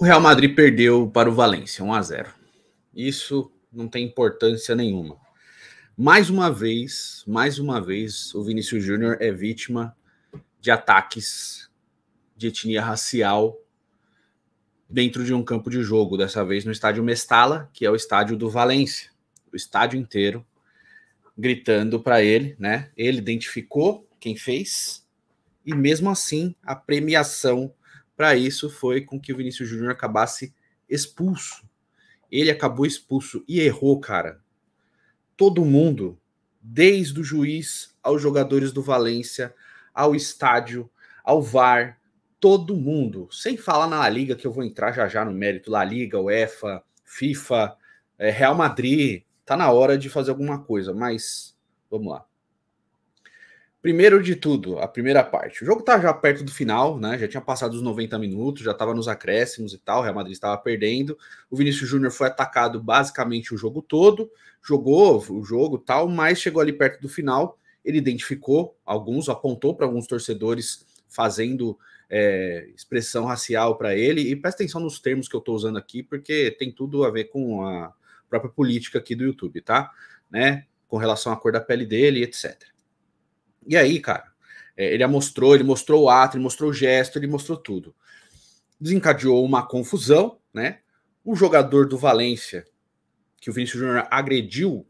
O Real Madrid perdeu para o Valência, 1 a 0. Isso não tem importância nenhuma. Mais uma vez, mais uma vez, o Vinícius Júnior é vítima de ataques de etnia racial dentro de um campo de jogo, dessa vez no estádio Mestala, que é o estádio do Valência. O estádio inteiro gritando para ele, né? Ele identificou quem fez e mesmo assim a premiação para isso foi com que o Vinícius Júnior acabasse expulso. Ele acabou expulso e errou, cara. Todo mundo, desde o juiz aos jogadores do Valência, ao estádio, ao VAR, todo mundo. Sem falar na La Liga, que eu vou entrar já já no mérito. La Liga, UEFA, FIFA, é, Real Madrid. Tá na hora de fazer alguma coisa, mas vamos lá. Primeiro de tudo, a primeira parte. O jogo tá já perto do final, né? Já tinha passado os 90 minutos, já estava nos acréscimos e tal, o Real Madrid estava perdendo. O Vinícius Júnior foi atacado basicamente o jogo todo, jogou o jogo tal, mas chegou ali perto do final. Ele identificou alguns, apontou para alguns torcedores fazendo é, expressão racial para ele. E presta atenção nos termos que eu estou usando aqui, porque tem tudo a ver com a própria política aqui do YouTube, tá? Né? Com relação à cor da pele dele, etc. E aí, cara, é, ele mostrou, ele mostrou o ato, ele mostrou o gesto, ele mostrou tudo. Desencadeou uma confusão, né? O jogador do Valência, que o Vinícius Júnior agrediu,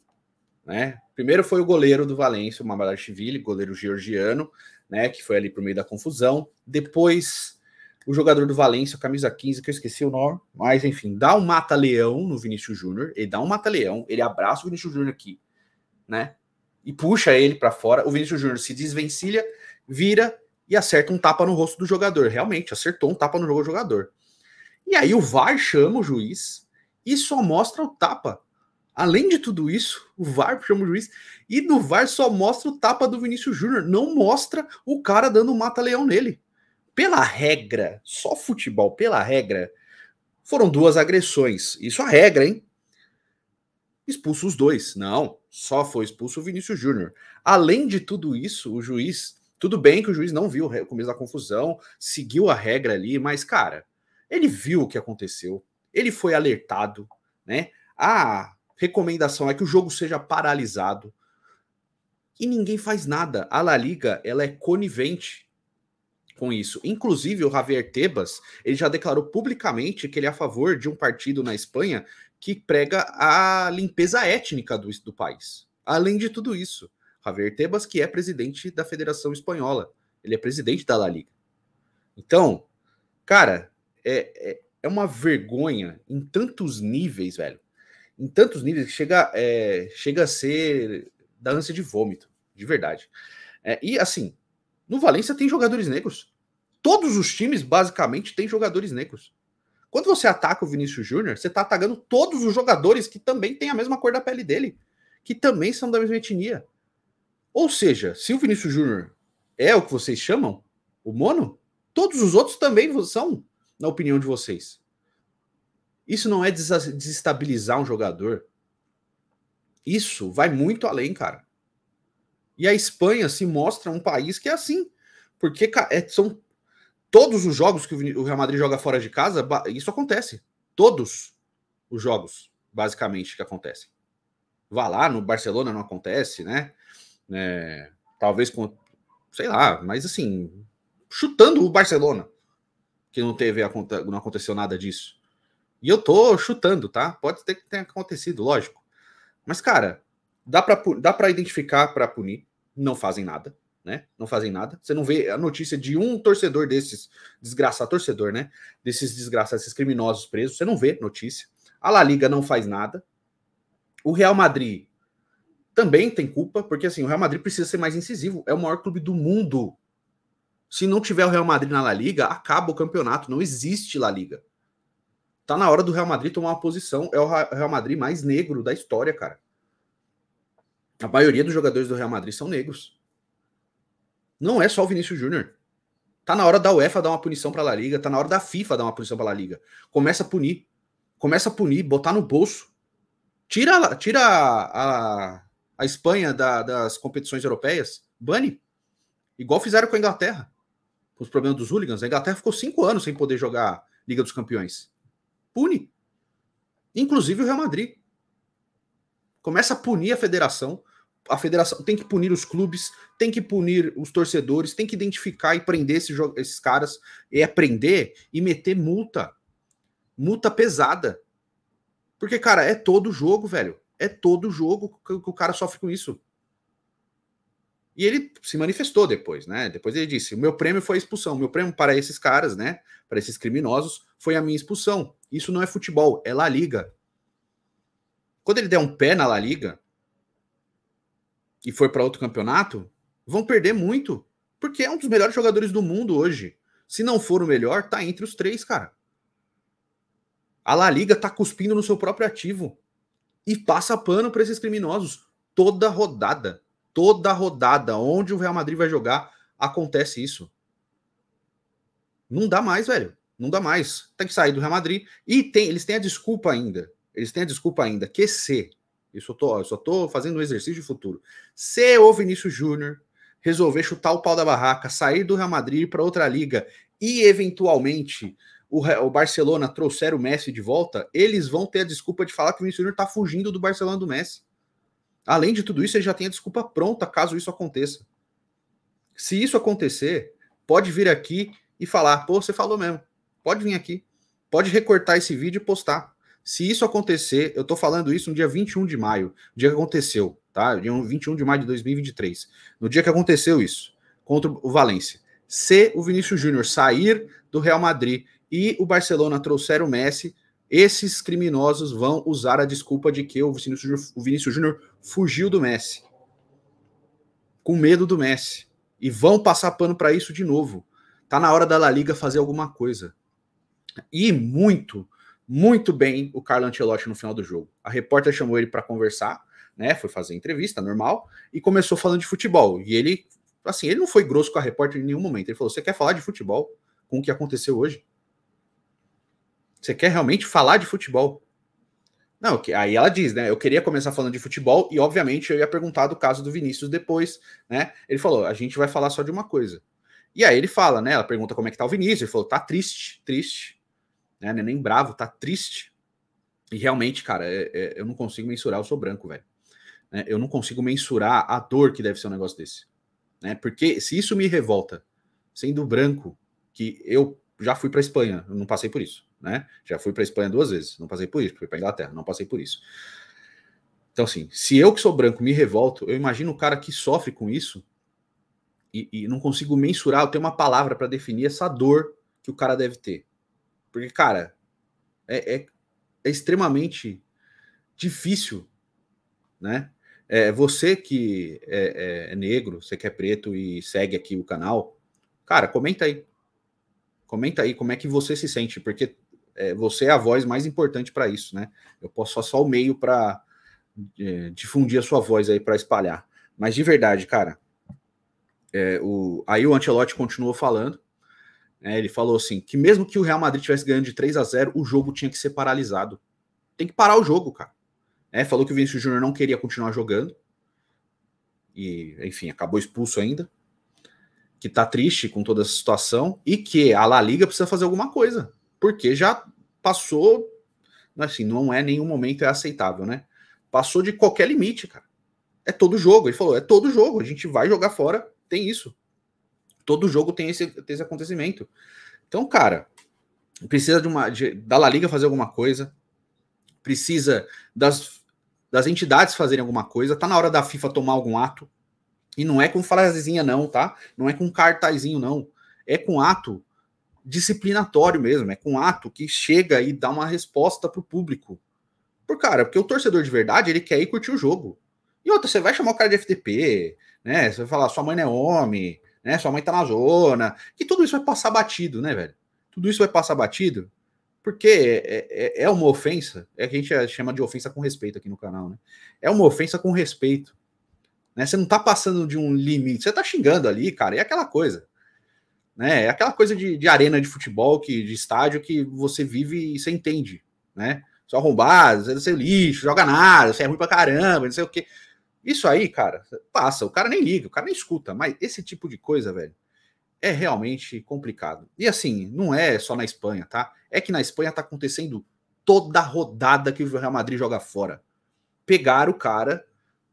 né? Primeiro foi o goleiro do Valência, o Mamalachvili, goleiro georgiano, né? Que foi ali pro meio da confusão. Depois, o jogador do Valência, camisa 15, que eu esqueci o nome, mas enfim, dá um mata-leão no Vinícius Júnior, ele dá um mata-leão, ele abraça o Vinícius Júnior aqui, né? e puxa ele para fora. O Vinícius Júnior se desvencilha, vira e acerta um tapa no rosto do jogador. Realmente, acertou um tapa no do jogador. E aí o VAR chama o juiz e só mostra o tapa. Além de tudo isso, o VAR chama o juiz e no VAR só mostra o tapa do Vinícius Júnior, não mostra o cara dando um mata-leão nele. Pela regra, só futebol, pela regra, foram duas agressões. Isso é a regra, hein? Expulso os dois. Não. Só foi expulso o Vinícius Júnior. Além de tudo isso, o juiz. Tudo bem que o juiz não viu o começo da confusão, seguiu a regra ali, mas, cara, ele viu o que aconteceu, ele foi alertado, né? A recomendação é que o jogo seja paralisado. E ninguém faz nada. A La Liga, ela é conivente com isso. Inclusive, o Javier Tebas, ele já declarou publicamente que ele é a favor de um partido na Espanha que prega a limpeza étnica do, do país. Além de tudo isso, Javier Tebas, que é presidente da Federação Espanhola, ele é presidente da La Liga. Então, cara, é, é, é uma vergonha em tantos níveis, velho. Em tantos níveis que chega, é, chega a ser da ânsia de vômito, de verdade. É, e assim, no Valência tem jogadores negros. Todos os times, basicamente, têm jogadores negros. Quando você ataca o Vinícius Júnior, você está atacando todos os jogadores que também têm a mesma cor da pele dele, que também são da mesma etnia. Ou seja, se o Vinícius Júnior é o que vocês chamam, o mono, todos os outros também são, na opinião de vocês. Isso não é desestabilizar um jogador. Isso vai muito além, cara. E a Espanha se assim, mostra um país que é assim. Porque é, são todos os jogos que o Real Madrid joga fora de casa, isso acontece. Todos os jogos, basicamente, que acontecem. Vá lá, no Barcelona não acontece, né? É, talvez com. Sei lá, mas assim. Chutando o Barcelona, que não teve não aconteceu nada disso. E eu tô chutando, tá? Pode ter que tenha acontecido, lógico. Mas, cara, dá para dá pra identificar para punir não fazem nada, né? Não fazem nada. Você não vê a notícia de um torcedor desses, desgraçado torcedor, né? Desses desgraçados, esses criminosos presos, você não vê notícia. A La Liga não faz nada. O Real Madrid também tem culpa, porque assim, o Real Madrid precisa ser mais incisivo, é o maior clube do mundo. Se não tiver o Real Madrid na La Liga, acaba o campeonato, não existe La Liga. Tá na hora do Real Madrid tomar uma posição, é o Real Madrid mais negro da história, cara. A maioria dos jogadores do Real Madrid são negros. Não é só o Vinícius Júnior. Tá na hora da UEFA dar uma punição para a La Liga, tá na hora da FIFA dar uma punição para a Liga. Começa a punir. Começa a punir, botar no bolso. Tira, tira a, a, a Espanha da, das competições europeias, bane. Igual fizeram com a Inglaterra. Com os problemas dos hooligans. A Inglaterra ficou cinco anos sem poder jogar Liga dos Campeões. Pune. Inclusive o Real Madrid. Começa a punir a federação, a federação tem que punir os clubes, tem que punir os torcedores, tem que identificar e prender esses, esses caras, e é aprender e meter multa. Multa pesada. Porque, cara, é todo jogo, velho. É todo jogo que, que o cara sofre com isso. E ele se manifestou depois, né? Depois ele disse: o meu prêmio foi a expulsão. meu prêmio para esses caras, né? Para esses criminosos, foi a minha expulsão. Isso não é futebol, é La Liga. Quando ele der um pé na La Liga, e foi para outro campeonato, vão perder muito. Porque é um dos melhores jogadores do mundo hoje. Se não for o melhor, tá entre os três, cara. A La Liga tá cuspindo no seu próprio ativo. E passa pano para esses criminosos. Toda rodada. Toda rodada. Onde o Real Madrid vai jogar, acontece isso. Não dá mais, velho. Não dá mais. Tem que sair do Real Madrid. E tem, eles têm a desculpa ainda. Eles têm a desculpa ainda. Que se eu só tô, eu só tô fazendo um exercício de futuro. Se o Vinícius Júnior resolver chutar o pau da barraca, sair do Real Madrid para outra liga e eventualmente o, o Barcelona trouxer o Messi de volta, eles vão ter a desculpa de falar que o Vinícius Júnior tá fugindo do Barcelona do Messi. Além de tudo isso, ele já tem a desculpa pronta caso isso aconteça. Se isso acontecer, pode vir aqui e falar: pô, você falou mesmo. Pode vir aqui. Pode recortar esse vídeo e postar. Se isso acontecer, eu estou falando isso no dia 21 de maio, no dia que aconteceu, tá? Dia 21 de maio de 2023, no dia que aconteceu isso, contra o Valência. Se o Vinícius Júnior sair do Real Madrid e o Barcelona trouxer o Messi, esses criminosos vão usar a desculpa de que o Vinícius Júnior fugiu do Messi. Com medo do Messi. E vão passar pano para isso de novo. Tá na hora da La Liga fazer alguma coisa. E muito muito bem o Carlo Ancelotti no final do jogo. A repórter chamou ele para conversar, né? Foi fazer entrevista normal e começou falando de futebol. E ele, assim, ele não foi grosso com a repórter em nenhum momento. Ele falou: "Você quer falar de futebol com o que aconteceu hoje? Você quer realmente falar de futebol?" Não, aí ela diz, né? Eu queria começar falando de futebol e, obviamente, eu ia perguntar do caso do Vinícius depois, né? Ele falou: a gente vai falar só de uma coisa. E aí ele fala, né? Ela pergunta como é que tá o Vinícius. Ele falou: tá triste, triste né? Não é nem bravo, tá triste. E realmente, cara, é, é, eu não consigo mensurar, eu sou branco, velho. É, eu não consigo mensurar a dor que deve ser um negócio desse. Né? Porque se isso me revolta, sendo branco, que eu já fui para Espanha, não passei por isso, né? Já fui para Espanha duas vezes, não passei por isso, fui para Inglaterra, não passei por isso. Então, assim, se eu que sou branco me revolto, eu imagino o cara que sofre com isso e, e não consigo mensurar, eu tenho uma palavra para definir essa dor que o cara deve ter. Porque, cara, é, é, é extremamente difícil, né? É, você que é, é, é, negro, você que é preto e segue aqui o canal, cara, comenta aí. Comenta aí como é que você se sente, porque é, você é a voz mais importante para isso, né? Eu posso só, só o meio para é, difundir a sua voz aí, para espalhar. Mas de verdade, cara, é, o, aí o Antelote continuou falando, né? ele falou assim: que mesmo que o Real Madrid tivesse ganhando de 3 a 0 o jogo tinha que ser paralisado. Tem que parar o jogo, cara. É, falou que o Vinícius Júnior não queria continuar jogando. E, enfim, acabou expulso ainda. Que tá triste com toda essa situação. E que a La Liga precisa fazer alguma coisa. Porque já passou. Assim, não é nenhum momento é aceitável, né? Passou de qualquer limite, cara. É todo jogo. Ele falou: é todo jogo. A gente vai jogar fora. Tem isso. Todo jogo tem esse, tem esse acontecimento. Então, cara, precisa de uma de, da La Liga fazer alguma coisa, precisa das, das entidades fazerem alguma coisa, tá na hora da FIFA tomar algum ato. E não é com frasezinha, não, tá? Não é com cartazinho, não. É com ato disciplinatório mesmo, é com ato que chega e dá uma resposta pro público. Por cara, porque o torcedor de verdade, ele quer ir curtir o jogo. E outra, você vai chamar o cara de FTP, né? Você vai falar, sua mãe não é homem, né? Sua mãe tá na zona. E tudo isso vai passar batido, né, velho? Tudo isso vai passar batido, porque é, é, é, é uma ofensa, é que a gente chama de ofensa com respeito aqui no canal, né? É uma ofensa com respeito. Né? Você não tá passando de um limite, você tá xingando ali, cara, é aquela coisa. Né? É aquela coisa de, de arena de futebol, que, de estádio, que você vive e você entende, né? Só arrombado, você é seu lixo, joga nada, você é ruim pra caramba, não sei o quê. Isso aí, cara, passa, o cara nem liga, o cara nem escuta, mas esse tipo de coisa, velho, é realmente complicado. E assim, não é só na Espanha, tá? É que na Espanha tá acontecendo toda rodada que o Real Madrid joga fora. Pegaram o cara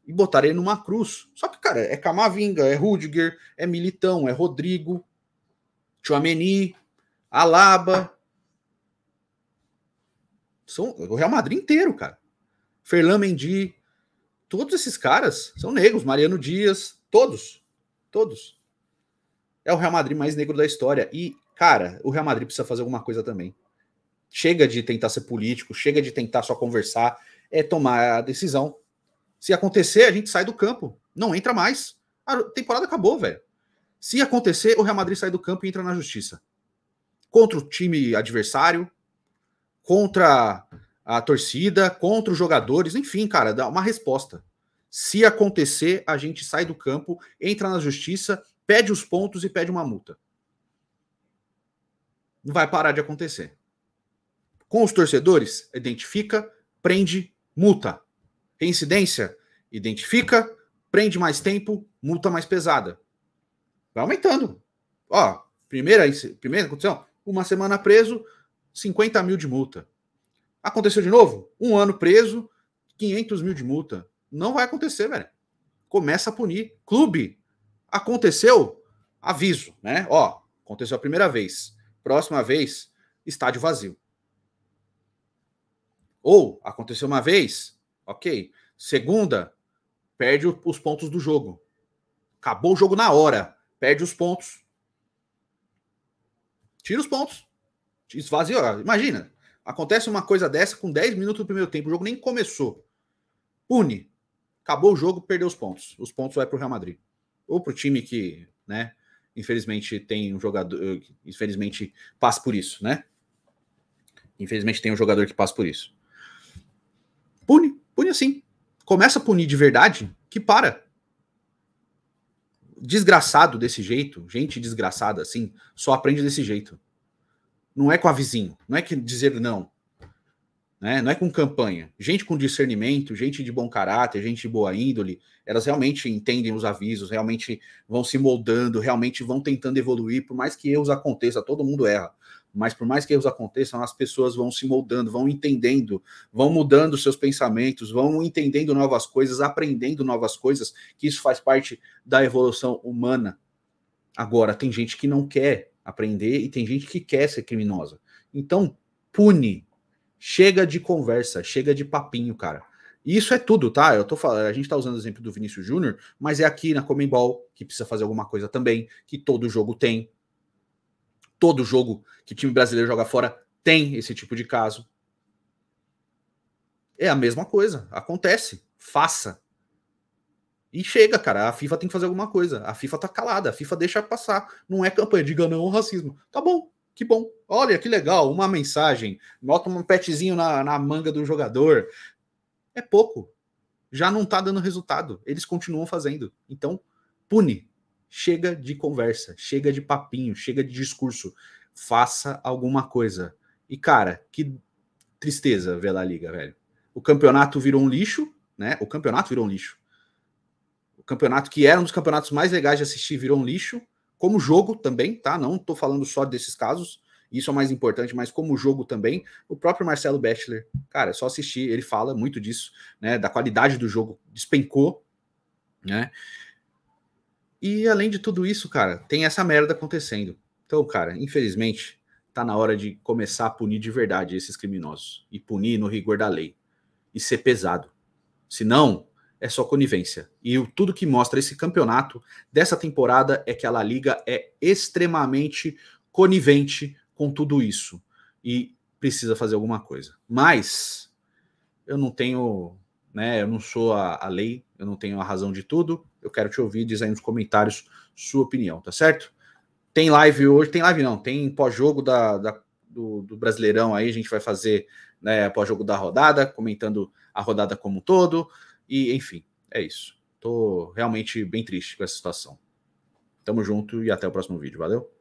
e botaram ele numa cruz. Só que, cara, é Camavinga, é Rudiger, é Militão, é Rodrigo, Chouameni, Alaba. São o Real Madrid inteiro, cara. Ferlan Mendy, Todos esses caras são negros. Mariano Dias, todos. Todos. É o Real Madrid mais negro da história. E, cara, o Real Madrid precisa fazer alguma coisa também. Chega de tentar ser político, chega de tentar só conversar. É tomar a decisão. Se acontecer, a gente sai do campo. Não entra mais. A temporada acabou, velho. Se acontecer, o Real Madrid sai do campo e entra na justiça. Contra o time adversário, contra a torcida, contra os jogadores, enfim, cara, dá uma resposta. Se acontecer, a gente sai do campo, entra na justiça, pede os pontos e pede uma multa. Não vai parar de acontecer. Com os torcedores, identifica, prende, multa. Reincidência, identifica, prende mais tempo, multa mais pesada. Vai aumentando. Ó, primeira, primeira condição, uma semana preso, 50 mil de multa. Aconteceu de novo? Um ano preso, 500 mil de multa. Não vai acontecer, velho. Começa a punir. Clube, aconteceu? Aviso, né? Ó, aconteceu a primeira vez. Próxima vez, estádio vazio. Ou aconteceu uma vez, ok. Segunda, perde os pontos do jogo. Acabou o jogo na hora, perde os pontos. Tira os pontos. Esvazia. Imagina, Acontece uma coisa dessa com 10 minutos do primeiro tempo, o jogo nem começou. Pune. Acabou o jogo, perdeu os pontos. Os pontos vai para o Real Madrid. Ou para o time que, né, infelizmente tem um jogador, infelizmente passa por isso, né? Infelizmente tem um jogador que passa por isso. Pune, pune assim. Começa a punir de verdade, que para. Desgraçado desse jeito, gente desgraçada assim, só aprende desse jeito. Não é com avizinho, não é que dizer não. Né? Não é com campanha. Gente com discernimento, gente de bom caráter, gente de boa índole, elas realmente entendem os avisos, realmente vão se moldando, realmente vão tentando evoluir, por mais que erros aconteça, todo mundo erra. Mas por mais que erros aconteçam, as pessoas vão se moldando, vão entendendo, vão mudando seus pensamentos, vão entendendo novas coisas, aprendendo novas coisas, que isso faz parte da evolução humana. Agora, tem gente que não quer aprender e tem gente que quer ser criminosa. Então, pune. Chega de conversa, chega de papinho, cara. isso é tudo, tá? Eu tô falando, a gente tá usando o exemplo do Vinícius Júnior, mas é aqui na Comembol que precisa fazer alguma coisa também, que todo jogo tem. Todo jogo que time brasileiro joga fora tem esse tipo de caso. É a mesma coisa, acontece. Faça. E chega, cara, a FIFA tem que fazer alguma coisa. A FIFA tá calada, a FIFA deixa passar. Não é campanha, diga não ao racismo. Tá bom, que bom. Olha, que legal, uma mensagem, nota um petzinho na, na manga do jogador. É pouco. Já não tá dando resultado. Eles continuam fazendo. Então, pune. Chega de conversa, chega de papinho, chega de discurso. Faça alguma coisa. E, cara, que tristeza ver a Liga, velho. O campeonato virou um lixo, né? O campeonato virou um lixo campeonato que era um dos campeonatos mais legais de assistir virou um lixo, como jogo também, tá? Não estou falando só desses casos, isso é o mais importante, mas como jogo também, o próprio Marcelo Bachelor, cara, é só assistir, ele fala muito disso, né? Da qualidade do jogo, despencou, né? E além de tudo isso, cara, tem essa merda acontecendo. Então, cara, infelizmente, tá na hora de começar a punir de verdade esses criminosos e punir no rigor da lei e ser pesado. Senão, é só conivência. E o, tudo que mostra esse campeonato dessa temporada é que a La Liga é extremamente conivente com tudo isso e precisa fazer alguma coisa. Mas eu não tenho, né, eu não sou a, a lei, eu não tenho a razão de tudo. Eu quero te ouvir, diz aí nos comentários sua opinião, tá certo? Tem live hoje, tem live não, tem pós-jogo da, da do, do, Brasileirão aí, a gente vai fazer né, pós-jogo da rodada, comentando a rodada como um todo. E, enfim, é isso. Tô realmente bem triste com essa situação. Tamo junto e até o próximo vídeo. Valeu!